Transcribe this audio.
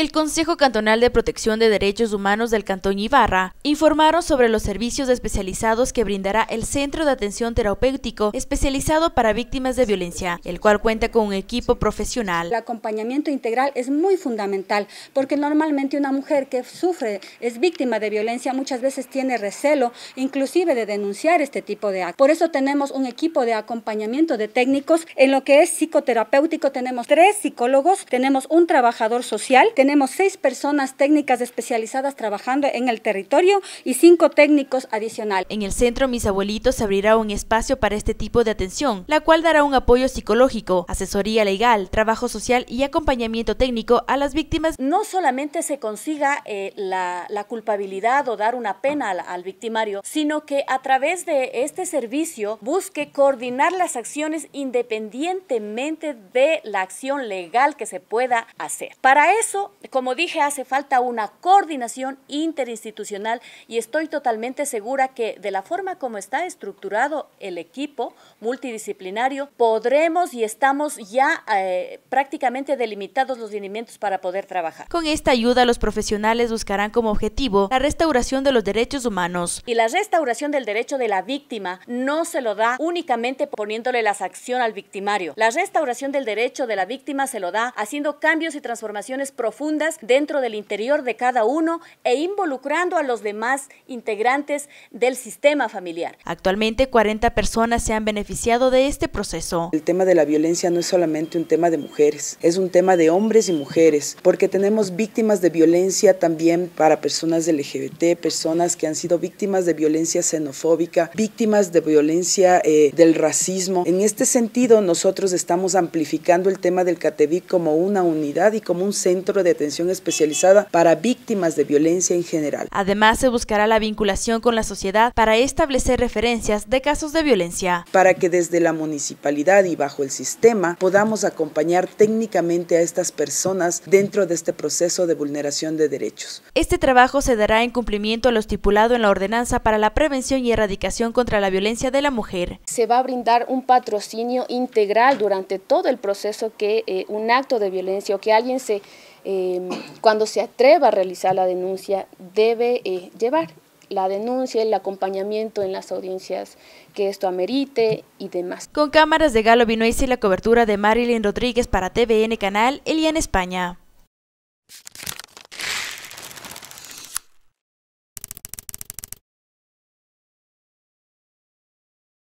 El Consejo Cantonal de Protección de Derechos Humanos del Cantón Ibarra informaron sobre los servicios especializados que brindará el Centro de Atención Terapéutico especializado para víctimas de violencia, el cual cuenta con un equipo profesional. El acompañamiento integral es muy fundamental porque normalmente una mujer que sufre, es víctima de violencia, muchas veces tiene recelo inclusive de denunciar este tipo de actos. Por eso tenemos un equipo de acompañamiento de técnicos en lo que es psicoterapéutico. Tenemos tres psicólogos, tenemos un trabajador social, tenemos seis personas técnicas especializadas trabajando en el territorio y cinco técnicos adicionales. En el centro Mis Abuelitos se abrirá un espacio para este tipo de atención, la cual dará un apoyo psicológico, asesoría legal, trabajo social y acompañamiento técnico a las víctimas. No solamente se consiga eh, la, culpabilidad o dar una pena al victimario, sino que a través de este servicio busque coordinar las acciones independientemente de la acción legal que se pueda hacer. Para eso como dije, hace falta una coordinación interinstitucional y estoy totalmente segura que de la forma como está estructurado el equipo multidisciplinario, podremos y estamos ya eh, prácticamente delimitados los lineamientos para poder trabajar. Con esta ayuda, los profesionales buscarán como objetivo la restauración de los derechos humanos. Y la restauración del derecho de la víctima no se lo da únicamente poniéndole la sanción al victimario. La restauración del derecho de la víctima se lo da haciendo cambios y transformaciones profundas dentro del interior de cada uno e involucrando a los demás integrantes del sistema familiar. Actualmente 40 personas se han beneficiado de este proceso. El tema de la violencia no es solamente un tema de mujeres, es un tema de hombres y mujeres, porque tenemos víctimas de violencia también para personas LGBT, personas que han sido víctimas de violencia xenofóbica, víctimas de violencia eh, del racismo. En este sentido, nosotros estamos amplificando el tema del CATEVIC como una unidad y como un centro de atención especializada para víctimas de violencia en general. Además, se buscará la vinculación con la sociedad para establecer referencias de casos de violencia. Para que desde la municipalidad y bajo el sistema podamos acompañar técnicamente a estas personas dentro de este proceso de vulneración de derechos. Este trabajo se dará en cumplimiento a lo estipulado en la Ordenanza para la Prevención y Erradicación contra la Violencia de la Mujer. Se va a brindar un patrocinio integral durante todo el proceso que eh, un acto de violencia o que alguien se Em, cuando se atreva a realizar la denuncia, debe eh, llevar la denuncia, el acompañamiento en las audiencias que esto amerite y demás. Con cámaras de Galo y la cobertura de Marilyn Rodríguez para TVN Canal, Elian España.